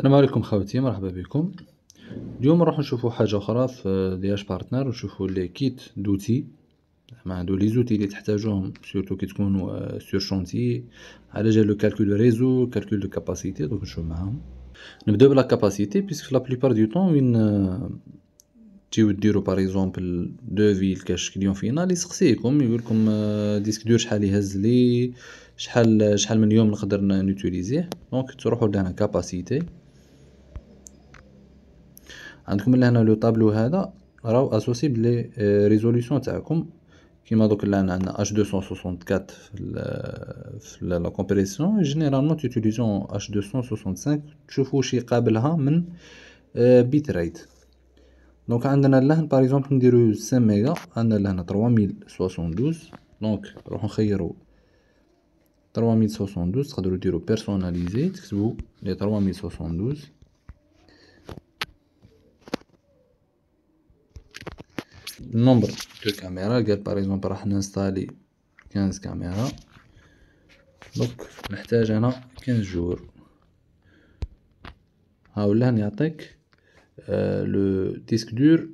السلام عليكم خواتي مرحبا بكم اليوم نروحو نشوفو حاجه اخرى في دياش بارتنر ونشوفو لي كيت دوتي زعما هادو لي زوتي اللي تحتاجوهم سورتو كي تكونو سور آه، شونتي على جال لو كالكول دو ريزو كالكول دو كاباسيتي دونك نشوف معاهم نبداو بلا كاباسيتي بيسك لا بليبار دو طون وين تيو ديرو باغ اكزومبل فيل كاش كليون فينال يسقسيكم يقولكم ديسك دور شحال يهز لي شحال شحال من يوم نقدر نوتيليزيه دونك تروحوا لهنا كاباسيتي عندكم من هنا لو طابلو هذا راهو اسوسي بلي آه، ريزوليسيون تاعكم كيما دوك اللي عندنا اش 264 في لا كومبريسيون جينيرالمون تيتيليزون اش 265 تشوفوا شي قابلها من بيت ريت دونك عندنا لهن باغ اكزومبل نديرو 5 ميغا عندنا لهنا 3072 دونك نروحو نخيرو 3072 تقدرو ديرو بيرسوناليزي تكتبو لي 3072 نومبر دو كاميرا قال باغ اكزومبل راح نانستالي 15 كاميرا دونك نحتاج انا 15 جور هاولا نعطيك لو ديسك دور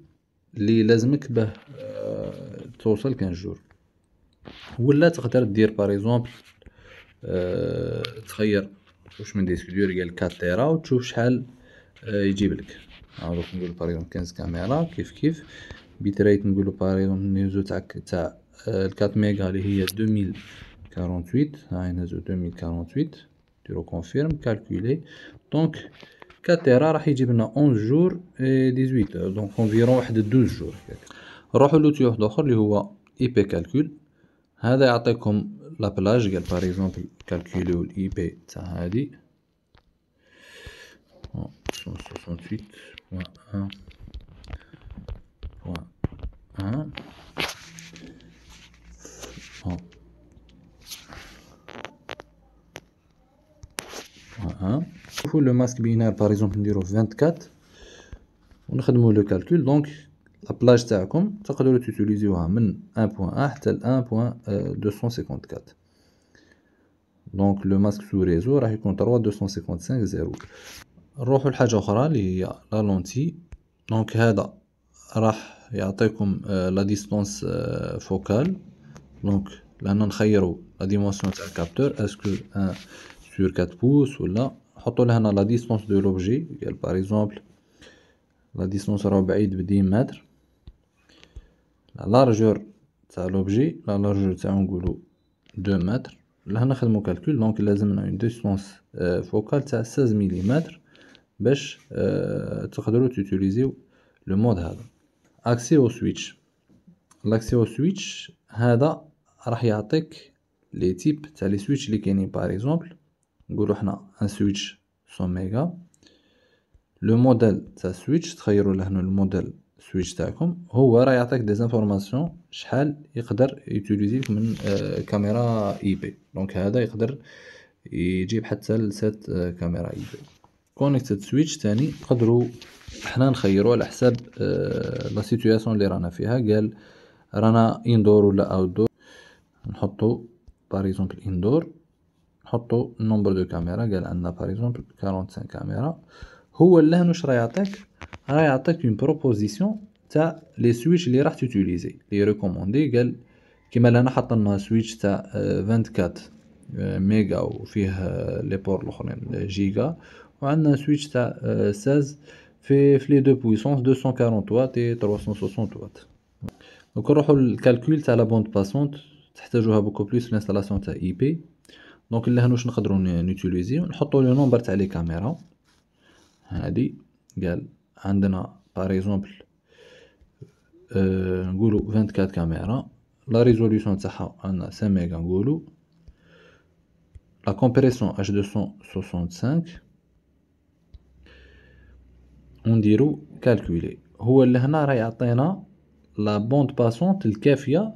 لي لازمك به توصل 15 جور ولا تقدر دير باغ اكزومبل تخير واش من ديسك دور قال 4 تيرا وتشوف شحال يجيب لك دوك نقول باغ اكزومبل 15 كاميرا كيف كيف Bitrate, nous avons par 4 mégas et il y 2048. Tu Donc 4 terras, il 11 jours et 18 heures, donc environ 12 jours. de l'autre, il y a calcul. comme l'appelage, par exemple, calculer IP 168.1. le masque binaire par exemple 24. on a fait le calcul donc la plage c'est comme ça qu'on a utilisé 1.1 tel 1.254 euh, donc le masque sous réseau racheton à 255 0 rocher la lentille. donc euh, la distance euh, focale donc la dimension de ce capteur est-ce que 1 sur 4 pouces ou là نحطو لهنا لا ديستونس دو لوبجي قال باريزومبل لا ديستونس راه بعيد بدين متر لا لارجور تاع لوبجي لا لارجور تاعو نقولو دو متر لهنا نخدمو كالكول دونك لازمنا اون ديستونس فوكال تاع 16 ميليمتر باش آه، تقدرو تيتيليزيو لو مود هذا اكسي او سويتش لاكسي او سويتش هذا راح يعطيك لي تيب تاع لي سويتش اللي كاينين باغ نقولوا حنا ان سويتش 100 ميغا لو موديل تاع سويتش تخيروا لهنا الموديل سويتش تاعكم هو راه يعطيك دي زانفورماسيون شحال يقدر يوتيليزي من آه، كاميرا اي بي دونك هذا يقدر يجيب حتى لسات آه، كاميرا اي بي كونيكتد سويتش تاني نقدروا حنا نخيروا على حساب لا آه، سيتوياسيون اللي رانا فيها قال رانا اندور ولا اوتدور نحطوا باريزومبل اندور حطوا النمبر دو كاميرا قال عندنا باغ اكزومبل 45 كاميرا هو اللهن واش راه يعطيك راه يعطيك اون بروبوزيسيون تاع لي سويتش اللي راح تيوتيليزي لي ريكوموندي قال كيما لهنا حطنا سويتش تاع 24 ميجا وفيه لي بور الاخرين جيجا آه، وعندنا سويتش تاع 16 في في لي دو بويسونس 240 واط و 360 واط دونك نروحو للكالكول تاع لا بوند باسونت تحتاجوها بوكو بلوس في الانستالاسيون تاع اي بي دونك لهنا واش نقدروا نوتيليزي نحطوا لو نومبر تاع لي كاميرا هادي قال عندنا باغ اكزومبل نقولوا 24 كاميرا لا ريزوليوشن تاعها عندنا 5 ميغا نقولوا لا كومبريسيون H265 نديرو كالكولي هو هنا راه يعطينا لا بوند باسونت الكافيه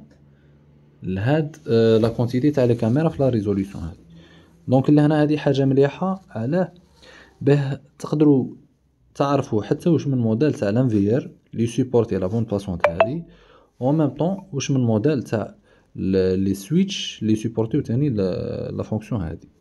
لهاد لا آه، كونتيتي تاع لي كاميرا في لا ريزوليوشن هذا دونك لهنا هذه حاجه مليحه علاه باه تقدروا تعرفوا حتى واش من موديل تاع لانفيير لي سوبورتي لا بون تاع هذه او ميم طون واش من موديل تاع لي سويتش لي سوبورتي تاني لا فونكسيون هذه